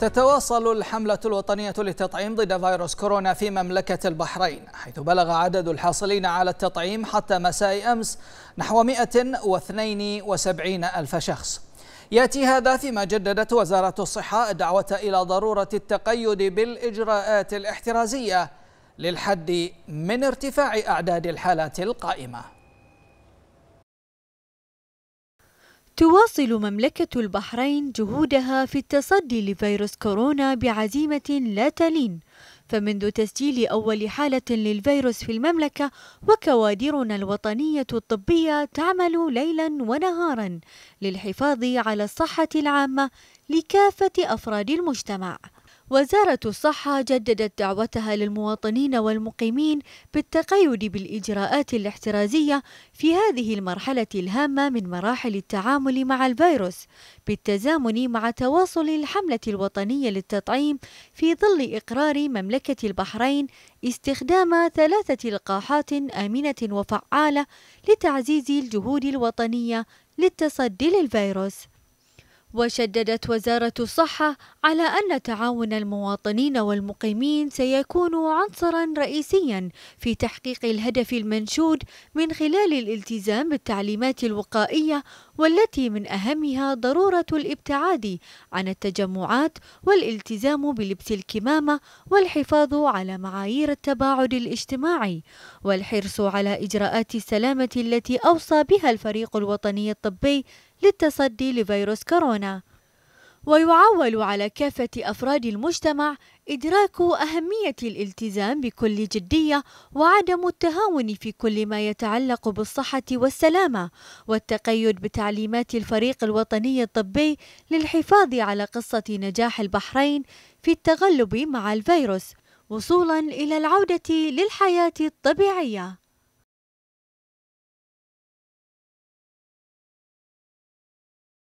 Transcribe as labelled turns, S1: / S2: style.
S1: تتواصل الحملة الوطنية للتطعيم ضد فيروس كورونا في مملكة البحرين حيث بلغ عدد الحاصلين على التطعيم حتى مساء أمس نحو 172 ألف شخص يأتي هذا فيما جددت وزارة الصحة الدعوة إلى ضرورة التقيد بالإجراءات الاحترازية للحد من ارتفاع أعداد الحالات القائمة
S2: تواصل مملكة البحرين جهودها في التصدي لفيروس كورونا بعزيمة لا تلين فمنذ تسجيل أول حالة للفيروس في المملكة وكوادرنا الوطنية الطبية تعمل ليلا ونهارا للحفاظ على الصحة العامة لكافة أفراد المجتمع وزارة الصحة جددت دعوتها للمواطنين والمقيمين بالتقيد بالإجراءات الاحترازية في هذه المرحلة الهامة من مراحل التعامل مع الفيروس بالتزامن مع تواصل الحملة الوطنية للتطعيم في ظل إقرار مملكة البحرين استخدام ثلاثة لقاحات آمنة وفعالة لتعزيز الجهود الوطنية للتصدي للفيروس وشددت وزارة الصحة على أن تعاون المواطنين والمقيمين سيكون عنصرا رئيسيا في تحقيق الهدف المنشود من خلال الالتزام بالتعليمات الوقائية والتي من أهمها ضرورة الابتعاد عن التجمعات والالتزام بلبس الكمامة والحفاظ على معايير التباعد الاجتماعي والحرص على إجراءات السلامة التي أوصى بها الفريق الوطني الطبي للتصدي لفيروس كورونا ويعول على كافة أفراد المجتمع إدراك أهمية الالتزام بكل جدية وعدم التهاون في كل ما يتعلق بالصحة والسلامة والتقيد بتعليمات الفريق الوطني الطبي للحفاظ على قصة نجاح البحرين في التغلب مع الفيروس وصولا إلى العودة للحياة
S1: الطبيعية